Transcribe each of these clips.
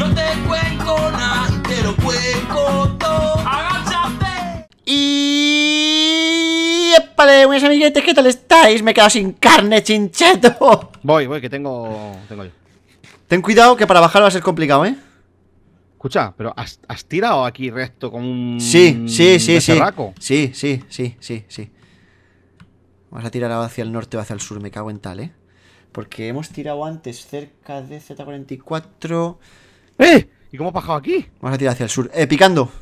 No te cuento nada, te lo todo. ¡Agáchate! Y. ¡Epale, buenas amiguetes! ¿Qué tal estáis? Me he quedado sin carne, chincheto. Voy, voy, que tengo. Tengo yo. Ten cuidado que para bajar va a ser complicado, ¿eh? Escucha, pero has, tirado aquí recto con un. Sí, sí, sí, sí. Sí, sí, sí, sí, sí. Vamos a tirar hacia el norte o hacia el sur, me cago en tal, ¿eh? Porque hemos tirado antes cerca de Z44. ¡Eh! ¿Y cómo has bajado aquí? Vamos a tirar hacia el sur. Eh, picando.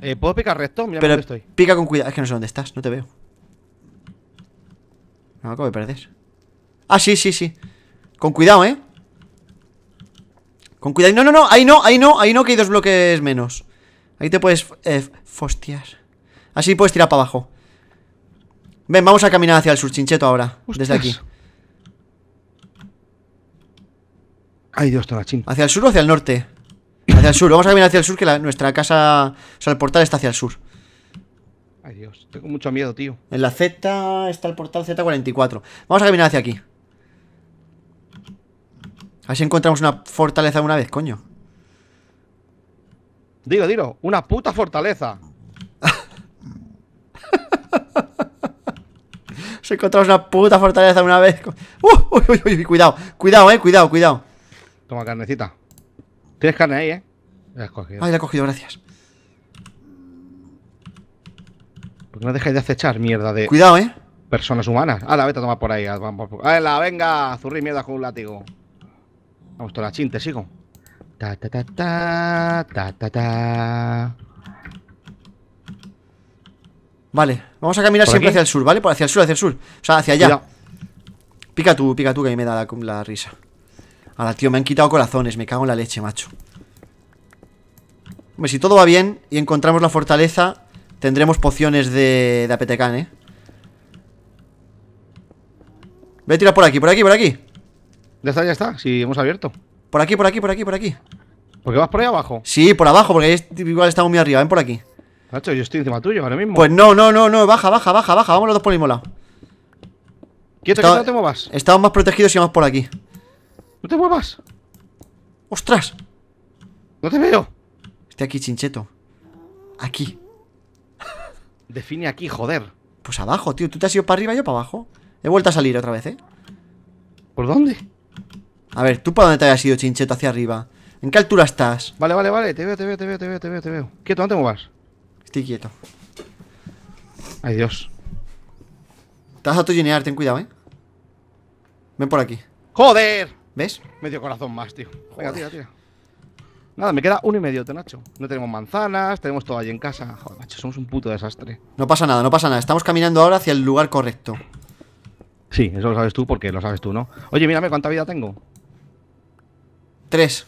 Eh, ¿puedo picar recto? Mira Pero dónde estoy. Pica con cuidado. Es que no sé dónde estás, no te veo. No, acabo de perder. Ah, sí, sí, sí. Con cuidado, ¿eh? Con cuidado. No, no, no. Ahí no, ahí no, ahí no, que hay dos bloques menos. Ahí te puedes eh, fostear. Así puedes tirar para abajo. Ven, vamos a caminar hacia el sur, chincheto, ahora. Desde aquí. Ay, Dios, Tonachín. ¿Hacia el sur o hacia el norte? Hacia el sur. Vamos a caminar hacia el sur, que la, nuestra casa. O sea, el portal está hacia el sur. Ay, Dios, tengo mucho miedo, tío. En la Z está el portal Z44. Vamos a caminar hacia aquí. A ver si encontramos una fortaleza una vez, coño. Dilo, dilo. Una puta fortaleza. Se encontramos una puta fortaleza una vez. ¡Uh! uy, uy, uy, cuidado, cuidado, eh, cuidado, cuidado. Toma carnecita. Tienes carne ahí, ¿eh? La has cogido. Ay, la he cogido, gracias. ¿Por qué no dejáis de acechar mierda de. Cuidado, ¿eh? Personas humanas. Ah, la vete a tomar por ahí. la venga! Zurri mierda con un látigo. Vamos, toda la chin, te sigo. Ta ta ta ta ta ta ta. Vale, vamos a caminar siempre hacia el sur, ¿vale? Por hacia el sur, hacia el sur. O sea, hacia allá. Pica tú, pica tú, que a mí me da la risa. Ahora, tío, me han quitado corazones, me cago en la leche, macho Hombre, si todo va bien y encontramos la fortaleza Tendremos pociones de, de apetecán, eh Voy a tirar por aquí, por aquí, por aquí Ya está, ya está, si hemos abierto Por aquí, por aquí, por aquí, por aquí ¿Por qué vas por ahí abajo? Sí, por abajo, porque igual estamos muy arriba, ven por aquí Macho, yo estoy encima tuyo ahora mismo Pues no, no, no, no, baja, baja, baja, baja Vamos los dos por el mismo lado Quieto, no te muevas. Estamos más protegidos si vamos por aquí. ¡No te muevas! ¡Ostras! ¡No te veo! Estoy aquí, chincheto. Aquí. Define aquí, joder. Pues abajo, tío. Tú te has ido para arriba y yo para abajo. He vuelto a salir otra vez, ¿eh? ¿Por dónde? A ver, ¿tú para dónde te has ido, chincheto? Hacia arriba. ¿En qué altura estás? Vale, vale, vale. Te veo, te veo, te veo, te veo, te veo. Te veo. Quieto, no te muevas. Estoy quieto. Ay, Dios. Te vas a genial ten cuidado, ¿eh? Ven por aquí. ¡Joder! ¿Ves? Medio corazón más, tío. Venga, tira, tira. Nada, me queda uno y medio, Tonacho No tenemos manzanas, tenemos todo ahí en casa. Joder, macho, somos un puto desastre. No pasa nada, no pasa nada. Estamos caminando ahora hacia el lugar correcto. Sí, eso lo sabes tú porque lo sabes tú, ¿no? Oye, mírame cuánta vida tengo. Tres.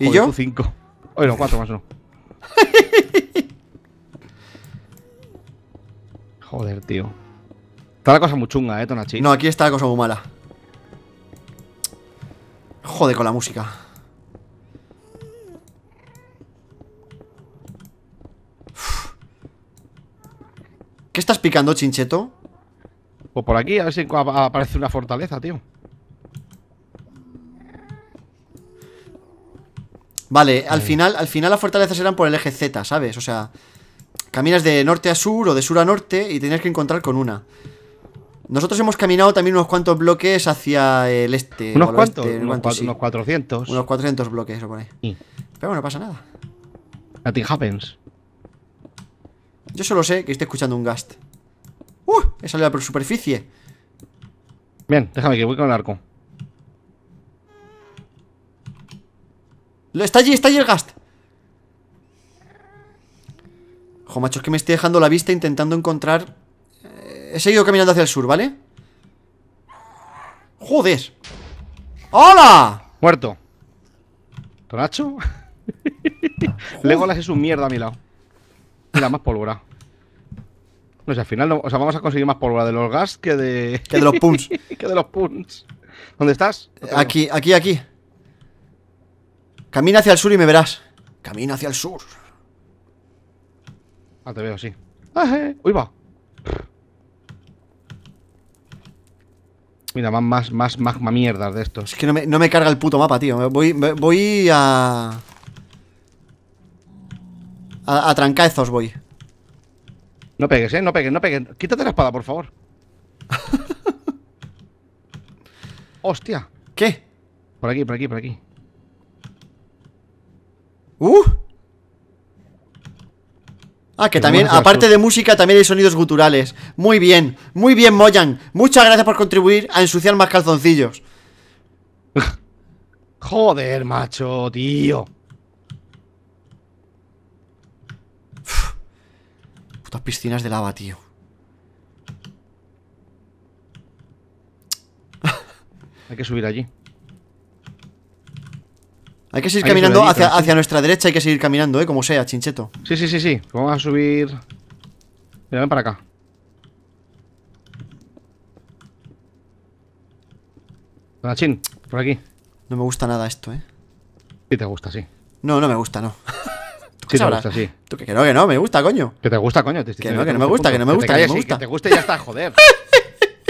¿Y yo? Tú cinco. no, cuatro más uno. Joder, tío. Está la cosa muy chunga, eh, Tonachi. No, aquí está la cosa muy mala. Jode con la música. ¿Qué estás picando, chincheto? Pues por aquí, a ver si aparece una fortaleza, tío. Vale, al final, al final las fortalezas eran por el eje Z, ¿sabes? O sea, caminas de norte a sur o de sur a norte y tenías que encontrar con una. Nosotros hemos caminado también unos cuantos bloques hacia el este. ¿Unos cuantos? Este, unos, unos, 400. Unos 400 bloques, o por Pero bueno, pasa nada. Nothing happens. Yo solo sé que estoy escuchando un gast. ¡Uh! He salido a la superficie. Bien, déjame que voy con el arco. Está allí, está allí el gast. Ojo macho, es que me estoy dejando la vista intentando encontrar he seguido caminando hacia el sur, ¿vale? ¡Joder! ¡Hola! Muerto. ¿Tonacho? Legolas es un mierda a mi lado. Mira, más pólvora. No sé, al final, vamos a conseguir más pólvora de los gas que de. que de los puns. que de los puns. ¿Dónde estás? aquí, aquí, aquí. Camina hacia el sur y me verás. Camina hacia el sur. Ah, te veo, sí. Ah, eh. ¡Uy, va! Mira, más, más, más, mierdas de estos. Es que no me, no me, carga el puto mapa, tío. Voy, voy a... A, a trancaezos voy. No pegues, eh, no pegues, no pegues. Quítate la espada, por favor. Hostia. ¿Qué? Por aquí, por aquí, por aquí. ¡Uh! Ah, que también, aparte de música, también hay sonidos guturales. Muy bien, muy bien, Moyan. Muchas gracias por contribuir a ensuciar más calzoncillos. Joder, macho, tío. Putas piscinas de lava, tío. hay que subir allí. Hay que seguir caminando hacia, hacia, nuestra derecha, hay que seguir caminando, eh, como sea, chincheto. Sí, sí, sí, sí. Vamos a subir. Mira, para acá. chin, por aquí. No me gusta nada esto, eh. Sí, te gusta, sí. No, no me gusta, no. sí, te gusta, sí. ¿Tú que, no, que no, me gusta, coño. Que te gusta, coño. Te, que, diciendo. no, que, no, que no, me gusta, que no me gusta, que, te me gusta. que te guste y ya está, joder.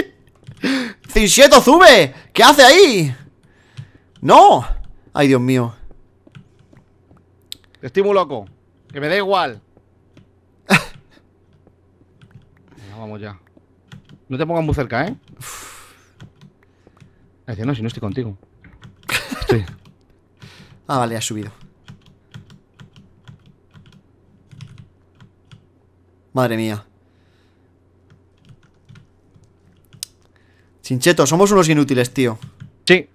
¡Cincheto, sube! ¿Qué hace ahí? ¡No! Ay, Dios mío. Estoy muy loco. Que me da igual. vamos ya. No te pongas muy cerca, ¿eh? no, si no estoy contigo. Estoy. ah, vale, ha subido. Madre mía. Chincheto, somos unos inútiles, tío. Sí.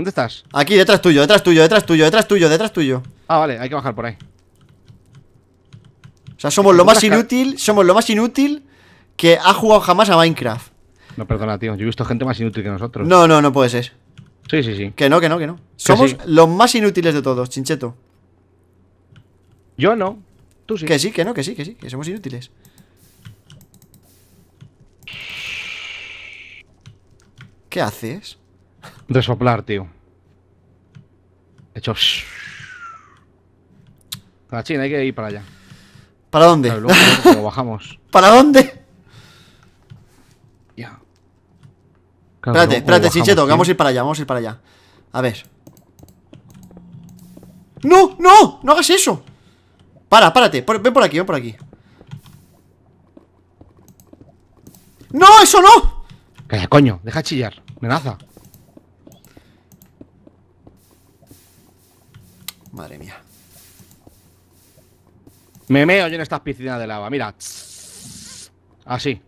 ¿Dónde estás? Aquí, detrás tuyo, detrás tuyo, detrás tuyo, detrás tuyo, detrás tuyo Ah, vale, hay que bajar por ahí O sea, somos lo más inútil Somos lo más inútil Que ha jugado jamás a Minecraft No, perdona, tío, yo he visto gente más inútil que nosotros No, no, no puede ser Sí, sí, sí Que no, que no, que no Somos los más inútiles de todos, chincheto Yo no, tú sí Que sí, que no, que sí, que sí, que somos inútiles ¿Qué haces? De tío. He hecho... La China, hay que ir para allá. ¿Para dónde? bajamos. ¿Para dónde? Ya. espérate, espérate, vamos a ir para allá, vamos a ir para allá. A ver. ¡No! ¡No! ¡No hagas eso! Para, párate. ven por aquí, ven por aquí. ¡No! ¡Eso no! Calla, coño, deja chillar. Menaza. Madre mía. Me meo yo en estas piscinas de lava, mira. Así.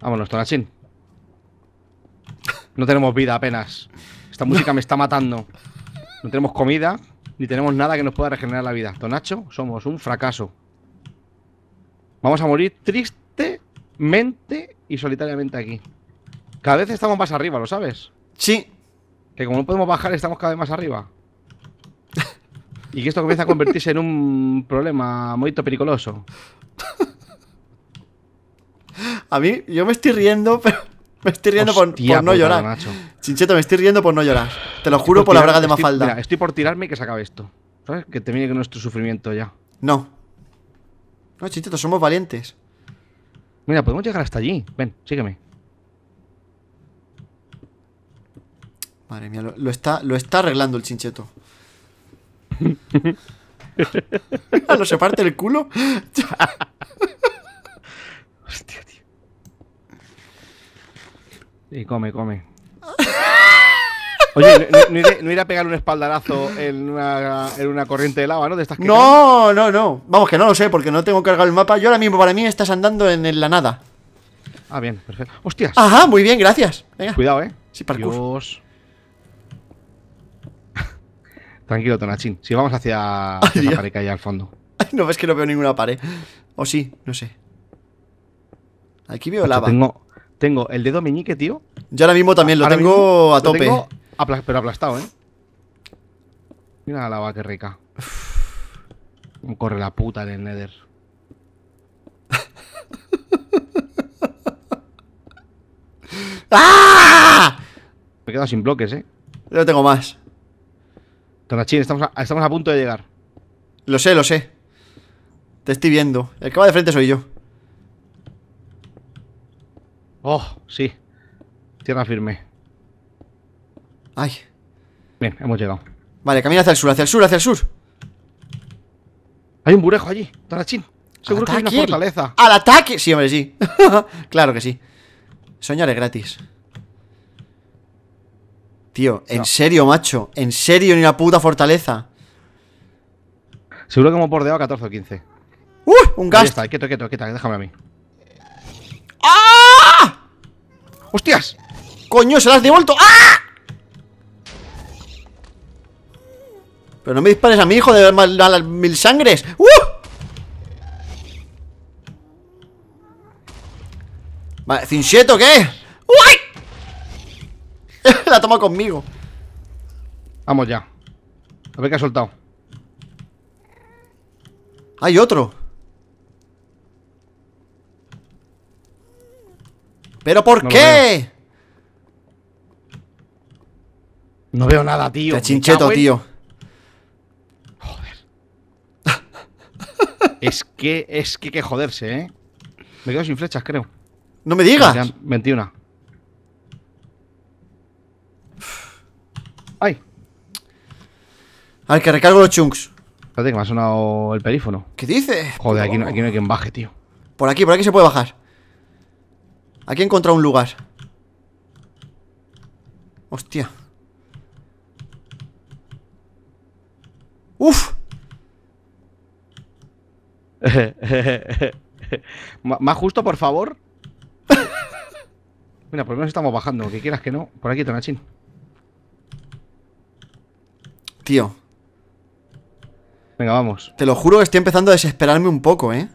Vámonos, Tonachín. No tenemos vida apenas. Esta música me está matando. No tenemos comida, ni tenemos nada que nos pueda regenerar la vida. Tonacho, somos un fracaso. Vamos a morir tristemente y solitariamente aquí. Cada vez estamos más arriba, ¿lo sabes? Sí. Que como no podemos bajar, estamos cada vez más arriba. Y que esto comienza a convertirse en un problema muy pericoloso. A mí, yo me estoy riendo, pero me estoy riendo por, no llorar. Chincheto, me estoy riendo por no llorar. Te lo juro por, la braga de Mafalda. Mira, estoy por tirarme y que se acabe esto. ¿Sabes? Que termine con nuestro sufrimiento ya. No. No, Chincheto, somos valientes. Mira, podemos llegar hasta allí. Ven, sígueme. Madre mía, lo, está, lo está arreglando el Chincheto. no se parte el culo? Hostia, tío. Y come, come. Oye, no, iré, a pegar un espaldarazo en una, en una corriente de lava, ¿no? De no, no, no. Vamos, que no lo sé, porque no tengo cargado el mapa. Yo ahora mismo, para mí, estás andando en, la nada. Ah, bien, perfecto. ¡Hostias! Ajá, muy bien, gracias. Venga. Cuidado, eh. Sí, parkour. Tranquilo, Tonachín. Si vamos hacia, la pared que hay al fondo. no ves que no veo ninguna pared. O sí, no sé. Aquí veo lava. Tengo, tengo el dedo meñique, tío. Yo ahora mismo también lo tengo a tope. pero aplastado, ¿eh? Mira la lava, que rica. Corre la puta en el Nether. ¡Ah! Me he quedado sin bloques, ¿eh? Yo tengo más. Tonachín, estamos a, estamos a punto de llegar. Lo sé, lo sé. Te estoy viendo. El que va de frente soy yo. Oh, sí. Tierra firme. Ay. Bien, hemos llegado. Vale, camina hacia el sur, hacia el sur, hacia el sur. Hay un burejo allí, Tarachín. Seguro que hay una fortaleza. ¡Al ataque! Sí, hombre, sí. claro que sí. Soñar gratis. Tío, en serio, macho. En serio, ni una puta fortaleza. Seguro que hemos bordeado 14 o 15. ¡Uh! Un gas. quieto, quieto, quieto, déjame a mí. ¡Ah! ¡Hostias! ¡Coño, se las has devuelto! ¡Ah! Pero no me dispares a mi hijo de mal, mil sangres. ¡Uh! Vale, Cincheto, qué? ¡Uy! la toma conmigo. Vamos ya. A ver qué ha soltado. Hay otro. ¿Pero por qué? No veo nada, tío. Te chincheto, tío. Joder. es que, es que, que joderse, ¿eh? Me quedo sin flechas, creo. No me digas. 21. ¡Ay! Al que recargo los chunks. Espérate, que me ha sonado el perífono. ¿Qué dices? Joder, aquí no, oh. aquí hay quien baje, tío. Por aquí, por aquí se puede bajar. Aquí he encontrado un lugar. Hostia. ¡Uf! Más justo, por favor. Mira, por lo menos estamos bajando, que quieras que no. Por aquí, Tonachín. Tío. Venga, vamos. Te lo juro que estoy empezando a desesperarme un poco, ¿eh?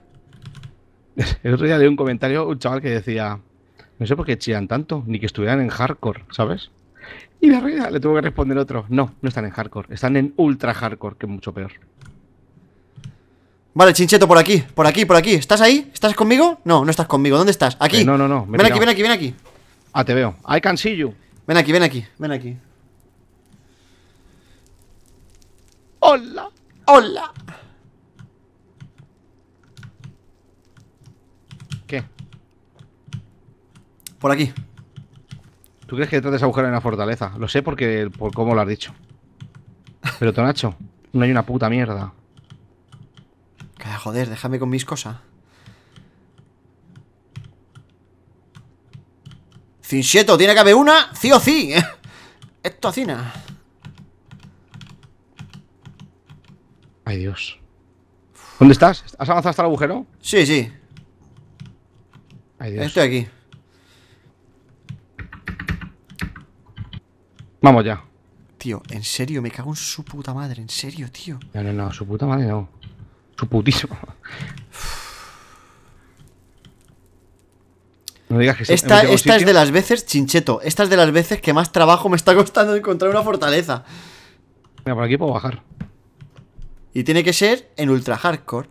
El otro día leí un comentario, un chaval que decía, no sé por qué chillan tanto, ni que estuvieran en hardcore, ¿sabes? Y la arriba le tuvo que responder otro, no, no están en hardcore, están en ultra hardcore, que es mucho peor. Vale, Chincheto, por aquí, por aquí, por aquí. ¿Estás ahí? ¿Estás conmigo? No, no estás conmigo. ¿Dónde estás? Aquí. Eh, no, no, no. Ven aquí, ven aquí, ven aquí. Ah, te veo. I can see you. Ven aquí, ven aquí, ven aquí. Hola, hola. ¿Qué? Por aquí. ¿Tú crees que detrás de ese agujero hay una fortaleza? Lo sé porque por cómo lo has dicho. Pero Tonacho, no hay una puta mierda. joder, déjame con mis cosas. Cinsieto, tiene que haber una, sí o sí. Esto hacina. Ay, Dios. ¿Dónde estás? ¿Has avanzado hasta el agujero? Sí, sí. Ay, Dios. Estoy aquí. Vamos ya. Tío, en serio, me cago en su puta madre, en serio, tío. No, no, no, su puta madre no. Su putísimo. No digas que esta, esta es de las veces, chincheto, esta es de las veces que más trabajo me está costando encontrar una fortaleza. Mira, por aquí puedo bajar. Y tiene que ser en ultra hardcore.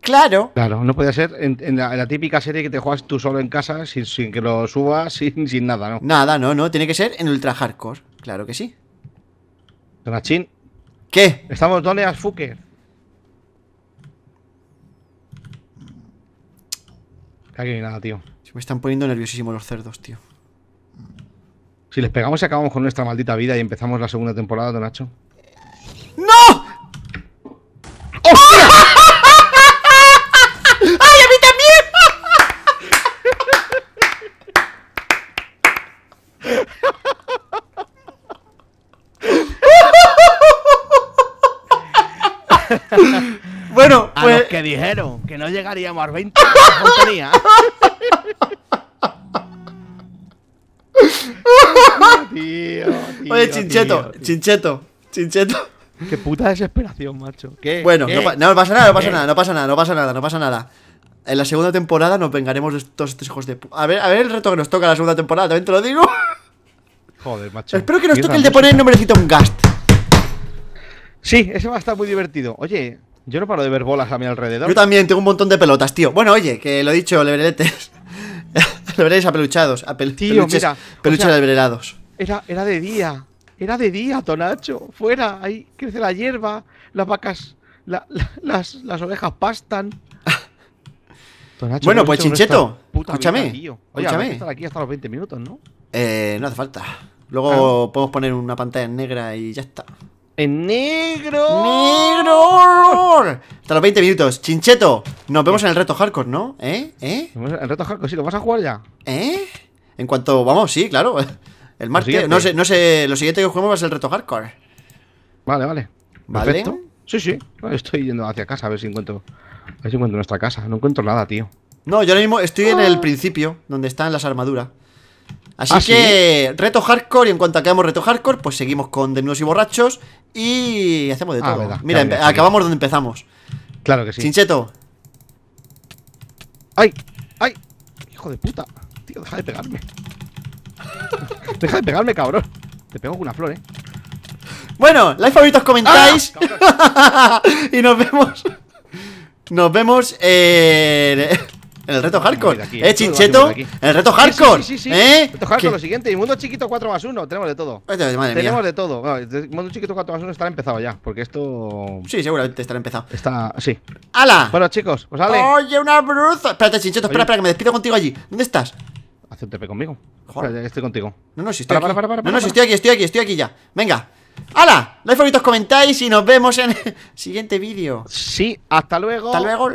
Claro. Claro, no puede ser en, la, típica serie que te juegas tú solo en casa sin, que lo subas, sin, nada, ¿no? Nada, no, no. Tiene que ser en ultra hardcore. Claro que sí. Donachín. ¿Qué? Estamos donde al Fuker. Aquí nada, tío. Se me están poniendo nerviosísimos los cerdos, tío. Si les pegamos y acabamos con nuestra maldita vida y empezamos la segunda temporada, Donacho. que dijeron que no llegaríamos al 20 de tío, Oye, Chincheto, Chincheto, Chincheto. Qué puta desesperación, macho. ¿Qué? Bueno, No, pasa nada, no pasa nada, no pasa nada, no pasa nada, no pasa nada. En la segunda temporada nos vengaremos de estos, hijos de A ver, a ver el reto que nos toca la segunda temporada, también te lo digo. Joder, macho. Espero que nos toque el de poner el nombrecito un gast. Sí, ese va a estar muy divertido. Oye, yo no paro de ver bolas a mi alrededor. Yo también tengo un montón de pelotas, tío. Bueno, oye, que lo he dicho, lebretes. lebretes apeluchados. Apel tío, peluches, Era, de día. Era de día, Tonacho. Fuera, ahí crece la hierba, las vacas, las, las ovejas pastan. bueno, pues Chincheto, escúchame. Vida, Oye, aquí hasta los 20 minutos, ¿no? Eh, no hace falta. Luego podemos poner una pantalla negra y ya está. En negro. ¡Negro! Hasta los 20 minutos. Chincheto, nos vemos en el reto hardcore, ¿no? ¿Eh? ¿Eh? El reto hardcore, sí, lo vas a jugar ya. ¿Eh? En cuanto. Vamos, sí, claro. El martes. No sé, no sé. Lo siguiente que juguemos va a el reto hardcore. Vale, vale. ¿Vale? Perfecto. Sí, sí. Estoy yendo hacia casa a ver si encuentro. A ver si encuentro nuestra casa. No encuentro nada, tío. No, yo ahora mismo estoy en el ah. principio, donde están las armaduras. Así ah, que, reto hardcore, y en cuanto acabemos reto hardcore, pues seguimos con desnudos y borrachos y hacemos de ah, todo. Mira, acabamos donde empezamos. Claro que sí. Chincheto. ¡Ay! ¡Ay! ¡Hijo de puta! Tío, deja de pegarme. deja de pegarme, cabrón. Te pego con una flor, eh. Bueno, like, favoritos, comentáis. Ah, y nos vemos. Nos vemos. Eh... En el reto hardcore. ¿Eh, Chincheto? En el reto hardcore. Sí, sí, sí. ¿eh? Reto hardcore, lo siguiente. Y mundo chiquito 4 más 1. Tenemos de todo. tenemos de todo. mundo chiquito 4 más 1 estará empezado ya. Porque esto. Sí, seguramente estará empezado. Está. Sí. ¡Hala! Bueno, chicos, os pues dale. Oye, una bruza. Espérate, Chincheto, espera, espera, que me despido contigo allí. ¿Dónde estás? Hace un TP conmigo. Estoy contigo. No, no, si estoy aquí. no, no, estoy aquí, estoy aquí, estoy aquí ya. Venga. ¡Hala! Like, favoritos, comentáis y nos vemos en el siguiente vídeo. Sí, hasta luego. Hasta luego.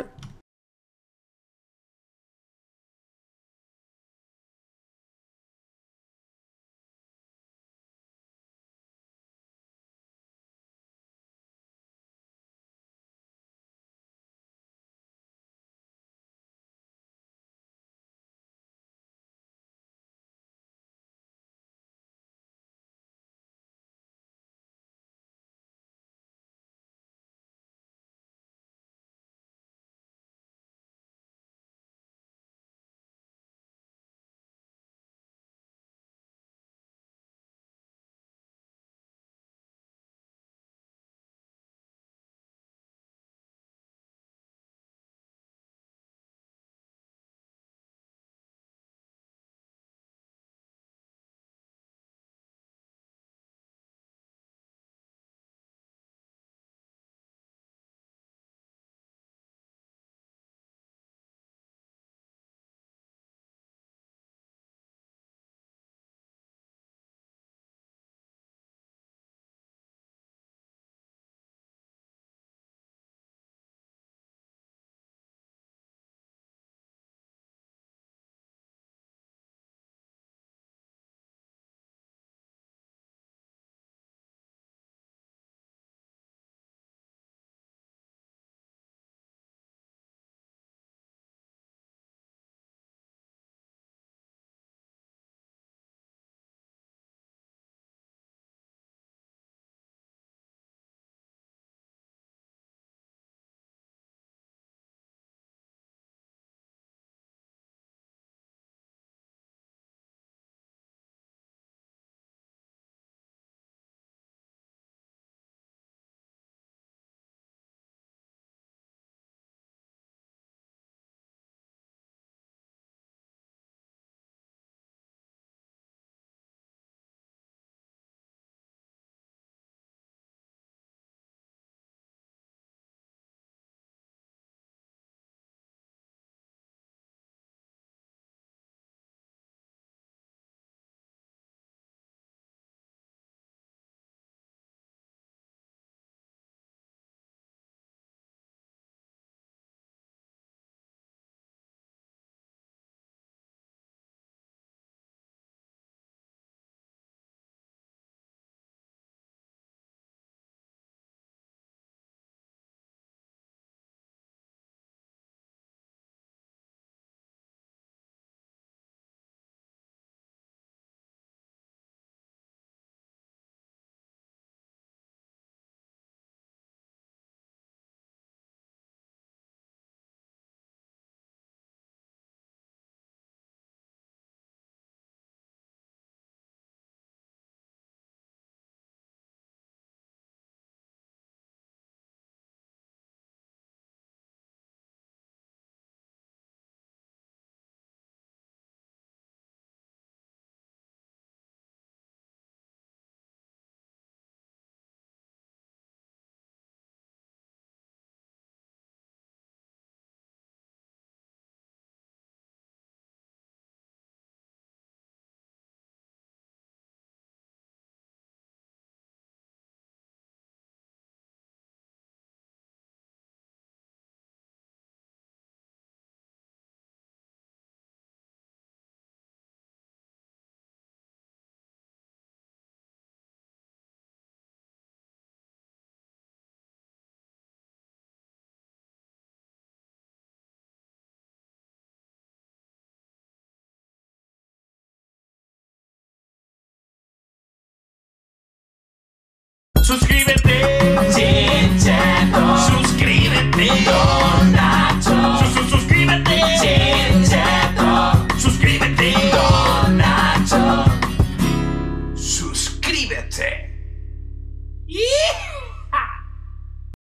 Suscríbete.